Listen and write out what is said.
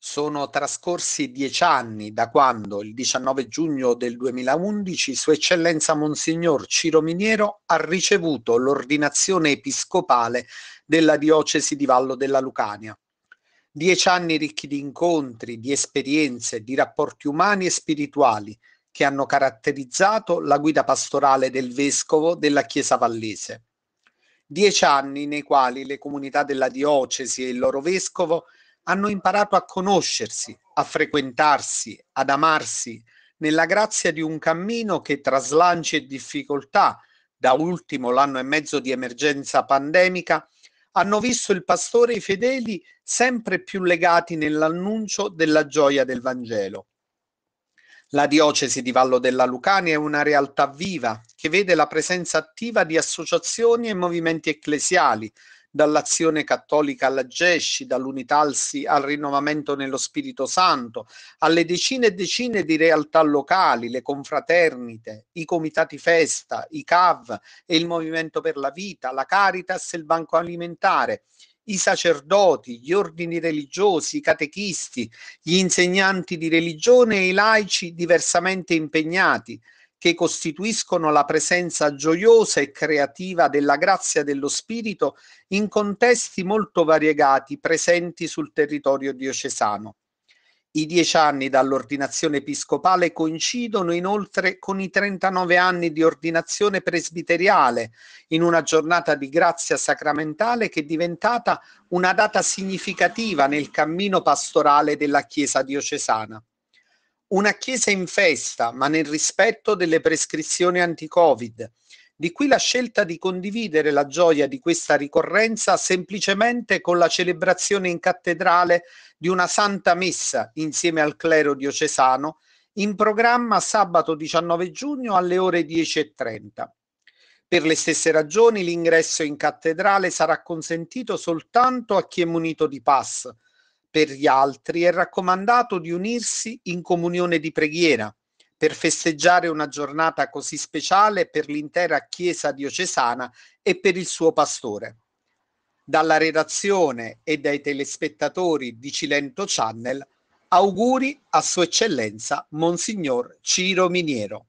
Sono trascorsi dieci anni da quando, il 19 giugno del 2011, Sua Eccellenza Monsignor Ciro Miniero ha ricevuto l'ordinazione episcopale della diocesi di Vallo della Lucania. Dieci anni ricchi di incontri, di esperienze, di rapporti umani e spirituali che hanno caratterizzato la guida pastorale del vescovo della Chiesa Vallese. Dieci anni nei quali le comunità della diocesi e il loro vescovo hanno imparato a conoscersi, a frequentarsi, ad amarsi, nella grazia di un cammino che tra slanci e difficoltà, da ultimo l'anno e mezzo di emergenza pandemica, hanno visto il pastore e i fedeli sempre più legati nell'annuncio della gioia del Vangelo. La diocesi di Vallo della Lucania è una realtà viva che vede la presenza attiva di associazioni e movimenti ecclesiali, dall'azione cattolica alla Gesci, dall'Unitalsi al rinnovamento nello Spirito Santo, alle decine e decine di realtà locali, le confraternite, i comitati festa, i CAV e il Movimento per la Vita, la Caritas e il Banco Alimentare, i sacerdoti, gli ordini religiosi, i catechisti, gli insegnanti di religione e i laici diversamente impegnati, che costituiscono la presenza gioiosa e creativa della grazia dello Spirito in contesti molto variegati presenti sul territorio diocesano. I dieci anni dall'ordinazione episcopale coincidono inoltre con i 39 anni di ordinazione presbiteriale, in una giornata di grazia sacramentale che è diventata una data significativa nel cammino pastorale della Chiesa diocesana. Una chiesa in festa, ma nel rispetto delle prescrizioni anti-Covid. Di qui la scelta di condividere la gioia di questa ricorrenza semplicemente con la celebrazione in cattedrale di una santa messa insieme al clero diocesano, in programma sabato 19 giugno alle ore 10.30. Per le stesse ragioni l'ingresso in cattedrale sarà consentito soltanto a chi è munito di pass, per gli altri è raccomandato di unirsi in comunione di preghiera per festeggiare una giornata così speciale per l'intera Chiesa diocesana e per il suo pastore. Dalla redazione e dai telespettatori di Cilento Channel, auguri a Sua Eccellenza Monsignor Ciro Miniero.